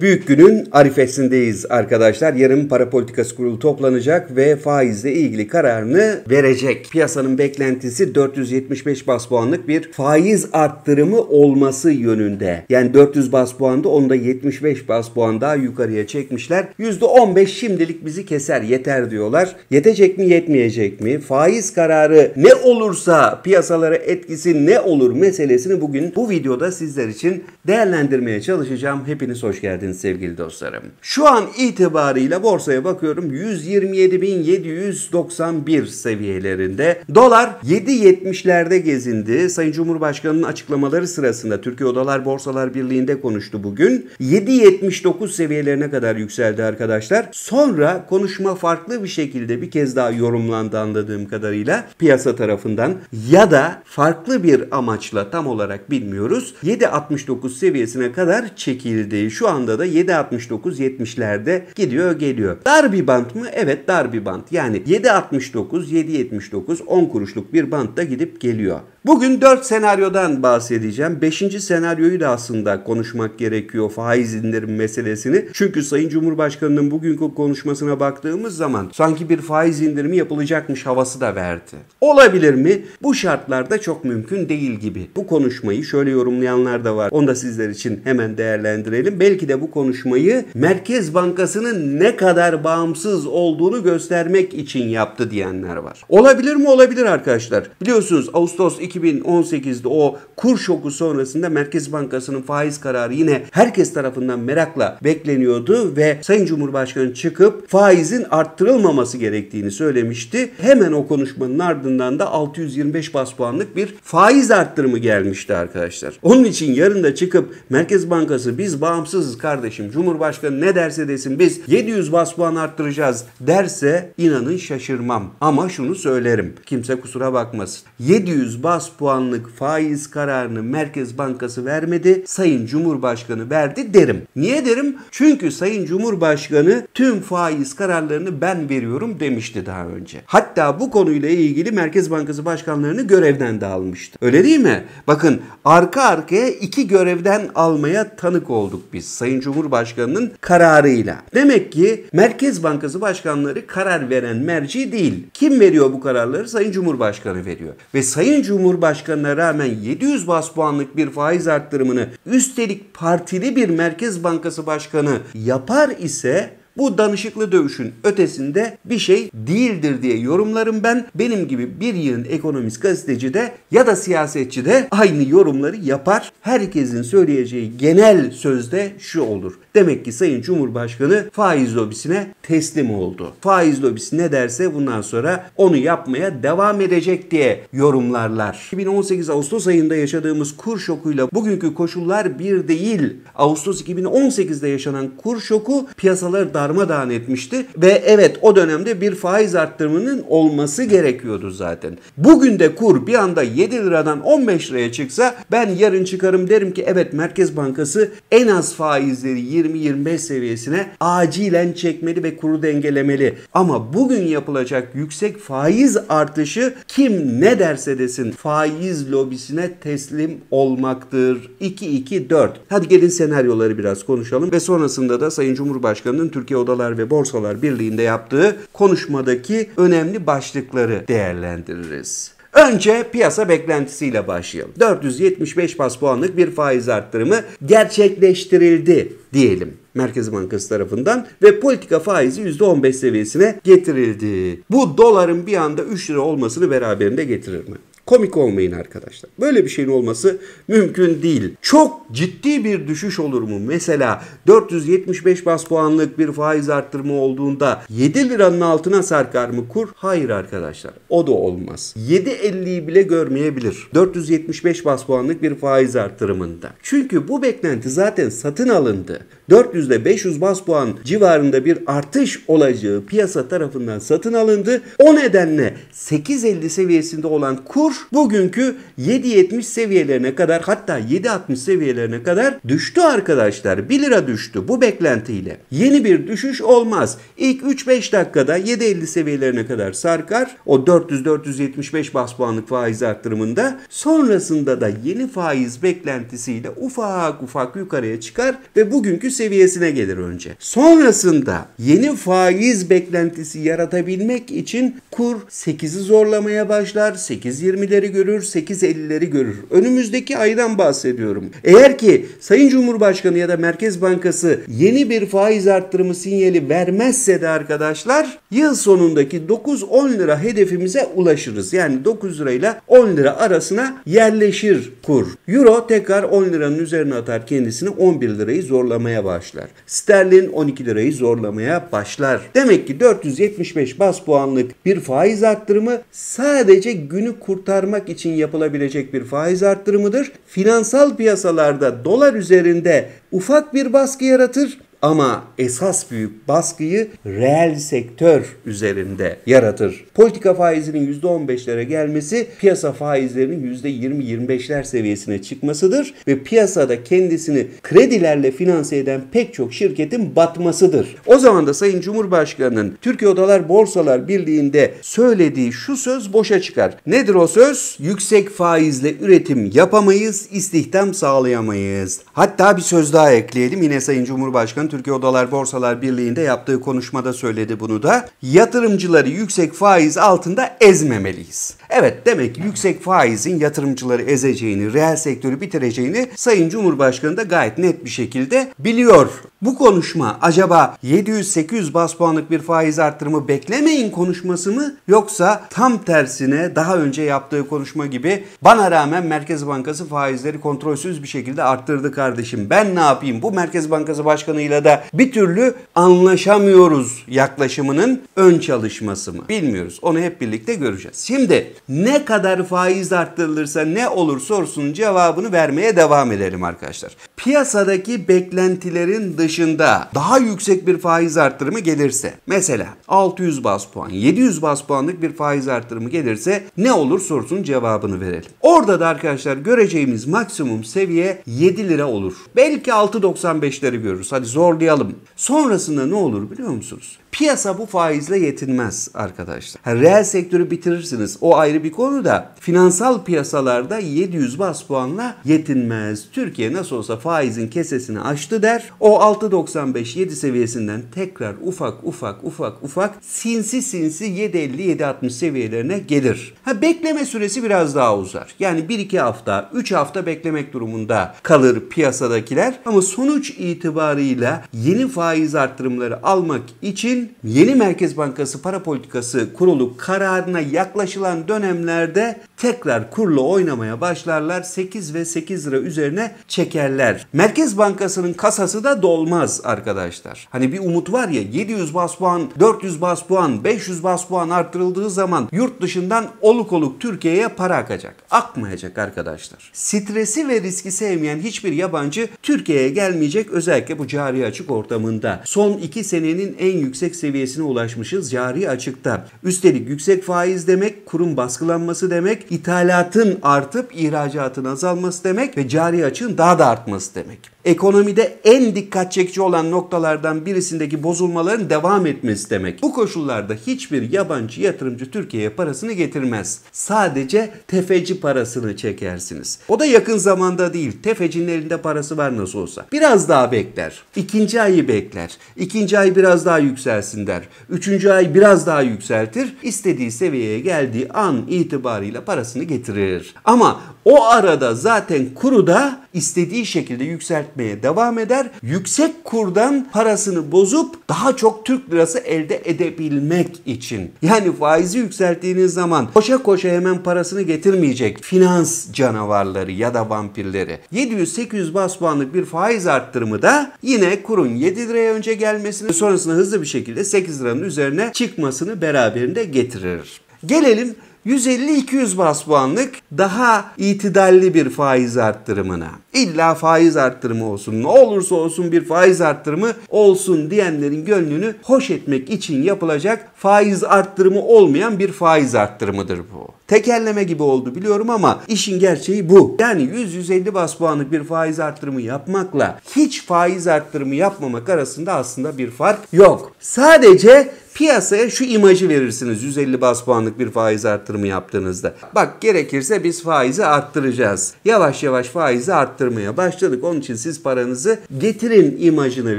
Büyük günün arifesindeyiz arkadaşlar. Yarın para politikası kurulu toplanacak ve faizle ilgili kararını verecek. Piyasanın beklentisi 475 bas puanlık bir faiz arttırımı olması yönünde. Yani 400 bas puanda onda 75 bas puan daha yukarıya çekmişler. %15 şimdilik bizi keser yeter diyorlar. Yetecek mi yetmeyecek mi? Faiz kararı ne olursa piyasalara etkisi ne olur meselesini bugün bu videoda sizler için değerlendirmeye çalışacağım. Hepiniz hoş geldiniz geldiniz sevgili dostlarım. Şu an itibariyle borsaya bakıyorum 127.791 seviyelerinde. Dolar 7.70'lerde gezindi. Sayın Cumhurbaşkanı'nın açıklamaları sırasında Türkiye Odalar Borsalar Birliği'nde konuştu bugün. 7.79 seviyelerine kadar yükseldi arkadaşlar. Sonra konuşma farklı bir şekilde bir kez daha yorumlandı anladığım kadarıyla piyasa tarafından ya da farklı bir amaçla tam olarak bilmiyoruz. 7.69 seviyesine kadar çekildi. Şu anda Onda da 7.69-70'lerde gidiyor geliyor. Dar bir bant mı? Evet dar bir bant. Yani 7.69, 7.79 10 kuruşluk bir bantta gidip geliyor. Bugün dört senaryodan bahsedeceğim. Beşinci senaryoyu da aslında konuşmak gerekiyor faiz indirim meselesini. Çünkü Sayın Cumhurbaşkanı'nın bugünkü konuşmasına baktığımız zaman sanki bir faiz indirimi yapılacakmış havası da verdi. Olabilir mi? Bu şartlarda çok mümkün değil gibi. Bu konuşmayı şöyle yorumlayanlar da var. Onu da sizler için hemen değerlendirelim. Belki de bu konuşmayı Merkez Bankası'nın ne kadar bağımsız olduğunu göstermek için yaptı diyenler var. Olabilir mi? Olabilir arkadaşlar. Biliyorsunuz Ağustos 2018'de o kur şoku sonrasında Merkez Bankası'nın faiz kararı yine herkes tarafından merakla bekleniyordu ve Sayın Cumhurbaşkanı çıkıp faizin arttırılmaması gerektiğini söylemişti. Hemen o konuşmanın ardından da 625 bas puanlık bir faiz arttırımı gelmişti arkadaşlar. Onun için yarın da çıkıp Merkez Bankası biz bağımsızız kardeşim Cumhurbaşkanı ne derse desin biz 700 bas puan arttıracağız derse inanın şaşırmam. Ama şunu söylerim kimse kusura bakmasın. 700 bas esas puanlık faiz kararını Merkez Bankası vermedi. Sayın Cumhurbaşkanı verdi derim. Niye derim? Çünkü Sayın Cumhurbaşkanı tüm faiz kararlarını ben veriyorum demişti daha önce. Hatta bu konuyla ilgili Merkez Bankası başkanlarını görevden de almıştı. Öyle değil mi? Bakın arka arkaya iki görevden almaya tanık olduk biz Sayın Cumhurbaşkanı'nın kararıyla. Demek ki Merkez Bankası başkanları karar veren merci değil. Kim veriyor bu kararları? Sayın Cumhurbaşkanı veriyor. Ve Sayın Cumhurbaşkanı Cumhurbaşkanı'na rağmen 700 bas puanlık bir faiz arttırımını üstelik partili bir Merkez Bankası Başkanı yapar ise bu danışıklı dövüşün ötesinde bir şey değildir diye yorumlarım ben. Benim gibi bir yığın ekonomist gazeteci de ya da siyasetçi de aynı yorumları yapar. Herkesin söyleyeceği genel sözde şu olur. Demek ki Sayın Cumhurbaşkanı faiz lobisine teslim oldu. Faiz lobisi ne derse bundan sonra onu yapmaya devam edecek diye yorumlarlar. 2018 Ağustos ayında yaşadığımız kur şokuyla bugünkü koşullar bir değil. Ağustos 2018'de yaşanan kur şoku piyasaları dar darmadağın etmişti ve evet o dönemde bir faiz arttırımının olması gerekiyordu zaten. Bugün de kur bir anda 7 liradan 15 liraya çıksa ben yarın çıkarım derim ki evet Merkez Bankası en az faizleri 20-25 seviyesine acilen çekmeli ve kuru dengelemeli. Ama bugün yapılacak yüksek faiz artışı kim ne derse desin faiz lobisine teslim olmaktır. 2-2-4. Hadi gelin senaryoları biraz konuşalım ve sonrasında da Sayın Cumhurbaşkanı'nın Türkiye Türkiye Odalar ve Borsalar Birliği'nde yaptığı konuşmadaki önemli başlıkları değerlendiririz. Önce piyasa beklentisiyle başlayalım. 475 bas puanlık bir faiz arttırımı gerçekleştirildi diyelim. Merkez Bankası tarafından ve politika faizi %15 seviyesine getirildi. Bu doların bir anda 3 lira olmasını beraberinde getirir mi? Komik olmayın arkadaşlar. Böyle bir şeyin olması mümkün değil. Çok ciddi bir düşüş olur mu? Mesela 475 bas puanlık bir faiz arttırma olduğunda 7 liranın altına sarkar mı kur? Hayır arkadaşlar. O da olmaz. 7.50'yi bile görmeyebilir. 475 bas puanlık bir faiz artırımında. Çünkü bu beklenti zaten satın alındı. 400 ile 500 bas puan civarında bir artış olacağı piyasa tarafından satın alındı. O nedenle 8.50 seviyesinde olan kur Bugünkü 7.70 seviyelerine kadar hatta 7.60 seviyelerine kadar düştü arkadaşlar. 1 lira düştü bu beklentiyle. Yeni bir düşüş olmaz. İlk 3-5 dakikada 7.50 seviyelerine kadar sarkar. O 400-475 bas puanlık faiz arttırımında. Sonrasında da yeni faiz beklentisiyle ufak ufak yukarıya çıkar ve bugünkü seviyesine gelir önce. Sonrasında yeni faiz beklentisi yaratabilmek için kur 8'i zorlamaya başlar. 8.20 7'leri görür, 8.50'leri görür. Önümüzdeki aydan bahsediyorum. Eğer ki Sayın Cumhurbaşkanı ya da Merkez Bankası yeni bir faiz arttırımı sinyali vermezse de arkadaşlar yıl sonundaki 9-10 lira hedefimize ulaşırız. Yani 9 lirayla 10 lira arasına yerleşir kur. Euro tekrar 10 liranın üzerine atar kendisini 11 lirayı zorlamaya başlar. Sterlin 12 lirayı zorlamaya başlar. Demek ki 475 bas puanlık bir faiz arttırımı sadece günü kurtar kurtarmak için yapılabilecek bir faiz arttırımıdır. Finansal piyasalarda dolar üzerinde ufak bir baskı yaratır ama esas büyük baskıyı reel sektör üzerinde yaratır. Politika faizinin %15'lere gelmesi piyasa faizlerinin %20-25'ler seviyesine çıkmasıdır ve piyasada kendisini kredilerle finanse eden pek çok şirketin batmasıdır. O zaman da Sayın Cumhurbaşkanı'nın Türkiye Odalar Borsalar Birliği'nde söylediği şu söz boşa çıkar. Nedir o söz? Yüksek faizle üretim yapamayız, istihdam sağlayamayız. Hatta bir söz daha ekleyelim yine Sayın Cumhurbaşkanı Türkiye Odalar Borsalar Birliği'nde yaptığı konuşmada söyledi bunu da. Yatırımcıları yüksek faiz altında ezmemeliyiz. Evet demek ki yüksek faizin yatırımcıları ezeceğini, reel sektörü bitireceğini Sayın Cumhurbaşkanı da gayet net bir şekilde biliyor. Bu konuşma acaba 700-800 bas puanlık bir faiz arttırımı beklemeyin konuşması mı yoksa tam tersine daha önce yaptığı konuşma gibi bana rağmen Merkez Bankası faizleri kontrolsüz bir şekilde arttırdı kardeşim ben ne yapayım bu Merkez Bankası Başkanı'yla da bir türlü anlaşamıyoruz yaklaşımının ön çalışması mı bilmiyoruz onu hep birlikte göreceğiz. Şimdi ne kadar faiz arttırılırsa ne olur sorusunun cevabını vermeye devam edelim arkadaşlar. Piyasadaki beklentilerin dışında daha yüksek bir faiz artırımı gelirse mesela 600 bas puan 700 bas puanlık bir faiz artırımı gelirse ne olur sorusunun cevabını verelim. Orada da arkadaşlar göreceğimiz maksimum seviye 7 lira olur. Belki 6.95'leri görürüz. Hadi zorlayalım. Sonrasında ne olur biliyor musunuz? Piyasa bu faizle yetinmez arkadaşlar. Ha, reel sektörü bitirirsiniz. O ayrı bir konu da finansal piyasalarda 700 bas puanla yetinmez. Türkiye nasıl olsa faizin kesesini açtı der. O 6.95-7 seviyesinden tekrar ufak ufak ufak ufak sinsi sinsi 7.50-7.60 seviyelerine gelir. Ha bekleme süresi biraz daha uzar. Yani 1-2 hafta, 3 hafta beklemek durumunda kalır piyasadakiler. Ama sonuç itibarıyla yeni faiz arttırımları almak için için yeni Merkez Bankası Para Politikası Kurulu kararına yaklaşılan dönemlerde tekrar kurla oynamaya başlarlar. 8 ve 8 lira üzerine çekerler. Merkez Bankası'nın kasası da dolmaz arkadaşlar. Hani bir umut var ya 700 bas puan, 400 bas puan, 500 bas puan arttırıldığı zaman yurt dışından oluk oluk Türkiye'ye para akacak. Akmayacak arkadaşlar. Stresi ve riski sevmeyen hiçbir yabancı Türkiye'ye gelmeyecek özellikle bu cari açık ortamında. Son 2 senenin en yüksek yüksek seviyesine ulaşmışız cari açıkta. Üstelik yüksek faiz demek kurum baskılanması demek, ithalatın artıp ihracatın azalması demek ve cari açığın daha da artması demek ekonomide en dikkat çekici olan noktalardan birisindeki bozulmaların devam etmesi demek. Bu koşullarda hiçbir yabancı yatırımcı Türkiye'ye parasını getirmez. Sadece tefeci parasını çekersiniz. O da yakın zamanda değil. Tefecinin elinde parası var nasıl olsa. Biraz daha bekler. İkinci ayı bekler. İkinci ay biraz daha yükselsin der. Üçüncü ay biraz daha yükseltir. İstediği seviyeye geldiği an itibarıyla parasını getirir. Ama o arada zaten kuru da istediği şekilde yükseltmeye devam eder. Yüksek kurdan parasını bozup daha çok Türk lirası elde edebilmek için. Yani faizi yükselttiğiniz zaman koşa koşa hemen parasını getirmeyecek finans canavarları ya da vampirleri. 700-800 bas puanlık bir faiz arttırımı da yine kurun 7 liraya önce gelmesini sonrasında hızlı bir şekilde 8 liranın üzerine çıkmasını beraberinde getirir. Gelelim 150-200 bas puanlık daha itidalli bir faiz arttırımına. İlla faiz arttırımı olsun ne olursa olsun bir faiz arttırımı olsun diyenlerin gönlünü hoş etmek için yapılacak faiz arttırımı olmayan bir faiz arttırımıdır bu. Tekerleme gibi oldu biliyorum ama işin gerçeği bu. Yani 100-150 bas puanlık bir faiz arttırımı yapmakla hiç faiz arttırımı yapmamak arasında aslında bir fark yok. Sadece piyasaya şu imajı verirsiniz 150 bas puanlık bir faiz arttırımı yaptığınızda. Bak gerekirse biz faizi arttıracağız. Yavaş yavaş faizi arttırmaya başladık. Onun için siz paranızı getirin imajını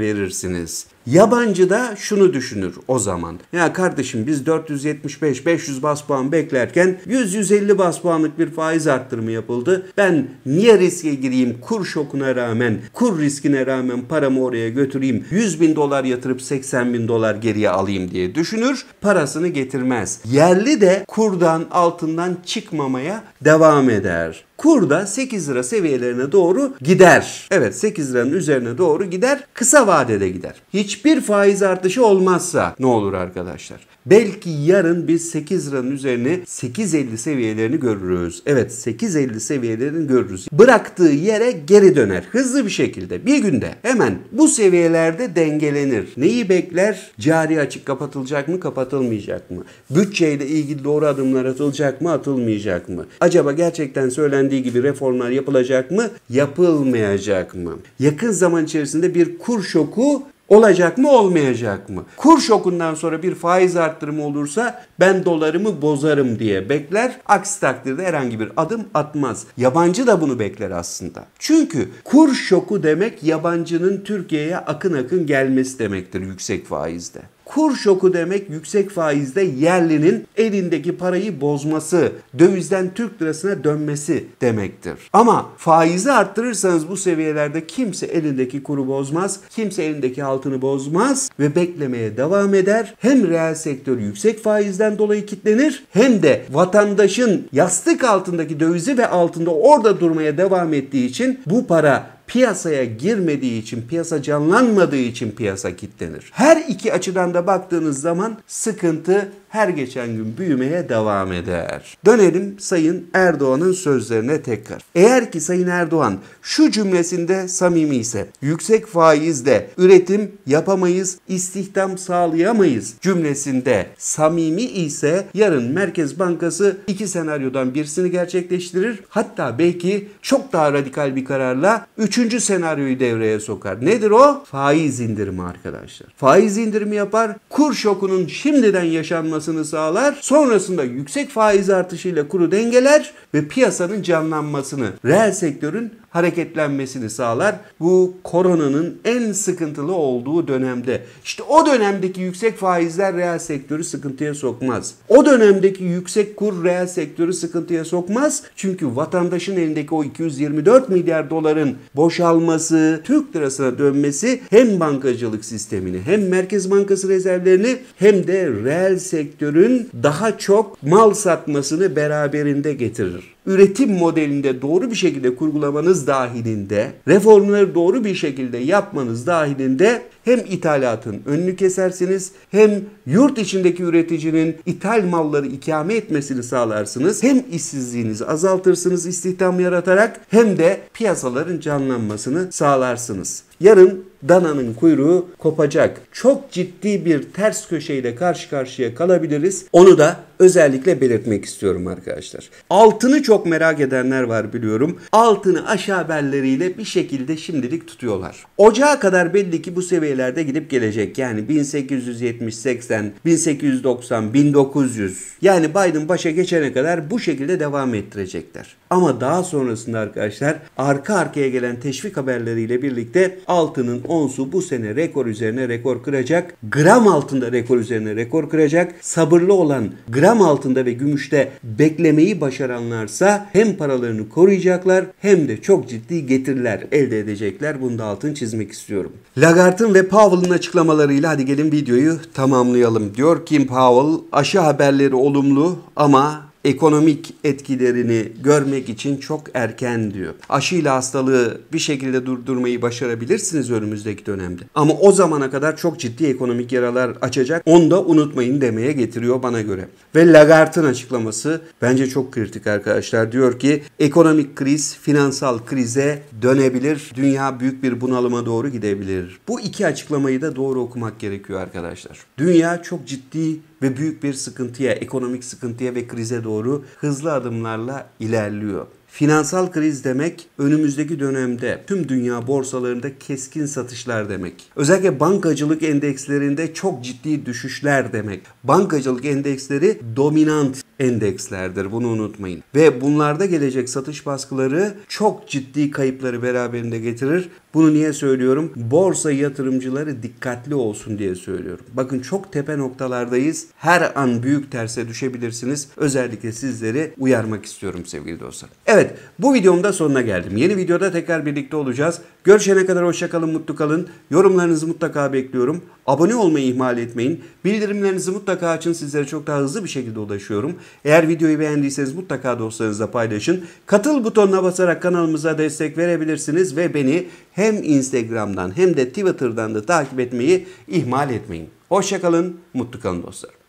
verirsiniz. Yabancı da şunu düşünür o zaman. Ya kardeşim biz 475-500 bas puan beklerken 100-150 bas puanlık bir faiz arttırımı yapıldı. Ben niye riske gireyim kur şokuna rağmen, kur riskine rağmen paramı oraya götüreyim. 100 bin dolar yatırıp 80 bin dolar geriye alayım diye düşünür. Parasını getirmez. Yerli de kurdan altından çıkmamaya devam eder. Kur da 8 lira seviyelerine doğru gider. Evet 8 liranın üzerine doğru gider. Kısa vadede gider. Hiçbir faiz artışı olmazsa ne olur arkadaşlar? Belki yarın biz 8 liranın üzerine 8.50 seviyelerini görürüz. Evet 8.50 seviyelerini görürüz. Bıraktığı yere geri döner. Hızlı bir şekilde bir günde hemen bu seviyelerde dengelenir. Neyi bekler? Cari açık kapatılacak mı kapatılmayacak mı? Bütçeyle ilgili doğru adımlar atılacak mı atılmayacak mı? Acaba gerçekten söylendiği gibi reformlar yapılacak mı yapılmayacak mı? Yakın zaman içerisinde bir kur şoku Olacak mı olmayacak mı? Kur şokundan sonra bir faiz arttırımı olursa ben dolarımı bozarım diye bekler. Aksi takdirde herhangi bir adım atmaz. Yabancı da bunu bekler aslında. Çünkü kur şoku demek yabancının Türkiye'ye akın akın gelmesi demektir yüksek faizde. Kur şoku demek yüksek faizde yerlinin elindeki parayı bozması, dövizden Türk lirasına dönmesi demektir. Ama faizi arttırırsanız bu seviyelerde kimse elindeki kuru bozmaz, kimse elindeki altını bozmaz ve beklemeye devam eder. Hem reel sektör yüksek faizden dolayı kitlenir hem de vatandaşın yastık altındaki dövizi ve altında orada durmaya devam ettiği için bu para piyasaya girmediği için, piyasa canlanmadığı için piyasa kilitlenir. Her iki açıdan da baktığınız zaman sıkıntı her geçen gün büyümeye devam eder. Dönelim Sayın Erdoğan'ın sözlerine tekrar. Eğer ki Sayın Erdoğan şu cümlesinde samimi ise yüksek faizle üretim yapamayız, istihdam sağlayamayız cümlesinde samimi ise yarın Merkez Bankası iki senaryodan birisini gerçekleştirir. Hatta belki çok daha radikal bir kararla üçüncü senaryoyu devreye sokar. Nedir o? Faiz indirimi arkadaşlar. Faiz indirimi yapar. Kur şokunun şimdiden yaşanması olmasını sağlar. Sonrasında yüksek faiz artışıyla kuru dengeler ve piyasanın canlanmasını, reel sektörün hareketlenmesini sağlar. Bu koronanın en sıkıntılı olduğu dönemde. İşte o dönemdeki yüksek faizler reel sektörü sıkıntıya sokmaz. O dönemdeki yüksek kur reel sektörü sıkıntıya sokmaz. Çünkü vatandaşın elindeki o 224 milyar doların boşalması, Türk lirasına dönmesi hem bankacılık sistemini hem Merkez Bankası rezervlerini hem de reel sektörün daha çok mal satmasını beraberinde getirir üretim modelinde doğru bir şekilde kurgulamanız dahilinde, reformları doğru bir şekilde yapmanız dahilinde hem ithalatın önünü kesersiniz, hem yurt içindeki üreticinin ithal malları ikame etmesini sağlarsınız, hem işsizliğinizi azaltırsınız istihdam yaratarak, hem de piyasaların canlanmasını sağlarsınız. Yarın dananın kuyruğu kopacak. Çok ciddi bir ters köşeyle karşı karşıya kalabiliriz. Onu da özellikle belirtmek istiyorum arkadaşlar. Altını çok merak edenler var biliyorum. Altını aşağı haberleriyle bir şekilde şimdilik tutuyorlar. Ocağa kadar belli ki bu seviyelerde gidip gelecek. Yani 1870, 80, 1890, 1900. Yani Biden başa geçene kadar bu şekilde devam ettirecekler. Ama daha sonrasında arkadaşlar arka arkaya gelen teşvik haberleriyle birlikte altının onsu bu sene rekor üzerine rekor kıracak. Gram altında rekor üzerine rekor kıracak. Sabırlı olan gram gram altında ve gümüşte beklemeyi başaranlarsa hem paralarını koruyacaklar hem de çok ciddi getiriler elde edecekler. Bunu da altın çizmek istiyorum. Lagart'ın ve Powell'ın açıklamalarıyla hadi gelin videoyu tamamlayalım. Diyor Kim Powell aşı haberleri olumlu ama ekonomik etkilerini görmek için çok erken diyor. Aşıyla hastalığı bir şekilde durdurmayı başarabilirsiniz önümüzdeki dönemde. Ama o zamana kadar çok ciddi ekonomik yaralar açacak. Onu da unutmayın demeye getiriyor bana göre. Ve Lagart'ın açıklaması bence çok kritik arkadaşlar. Diyor ki ekonomik kriz finansal krize dönebilir. Dünya büyük bir bunalıma doğru gidebilir. Bu iki açıklamayı da doğru okumak gerekiyor arkadaşlar. Dünya çok ciddi ve büyük bir sıkıntıya, ekonomik sıkıntıya ve krize doğru hızlı adımlarla ilerliyor. Finansal kriz demek önümüzdeki dönemde tüm dünya borsalarında keskin satışlar demek. Özellikle bankacılık endekslerinde çok ciddi düşüşler demek. Bankacılık endeksleri dominant endekslerdir. Bunu unutmayın. Ve bunlarda gelecek satış baskıları çok ciddi kayıpları beraberinde getirir. Bunu niye söylüyorum? Borsa yatırımcıları dikkatli olsun diye söylüyorum. Bakın çok tepe noktalardayız. Her an büyük terse düşebilirsiniz. Özellikle sizleri uyarmak istiyorum sevgili dostlar. Evet bu videomda sonuna geldim. Yeni videoda tekrar birlikte olacağız. Görüşene kadar hoşçakalın, mutlu kalın. Yorumlarınızı mutlaka bekliyorum. Abone olmayı ihmal etmeyin. Bildirimlerinizi mutlaka açın. Sizlere çok daha hızlı bir şekilde ulaşıyorum. Eğer videoyu beğendiyseniz mutlaka dostlarınızla paylaşın. Katıl butonuna basarak kanalımıza destek verebilirsiniz ve beni hem Instagram'dan hem de Twitter'dan da takip etmeyi ihmal etmeyin. Hoşçakalın, mutlu kalın dostlar.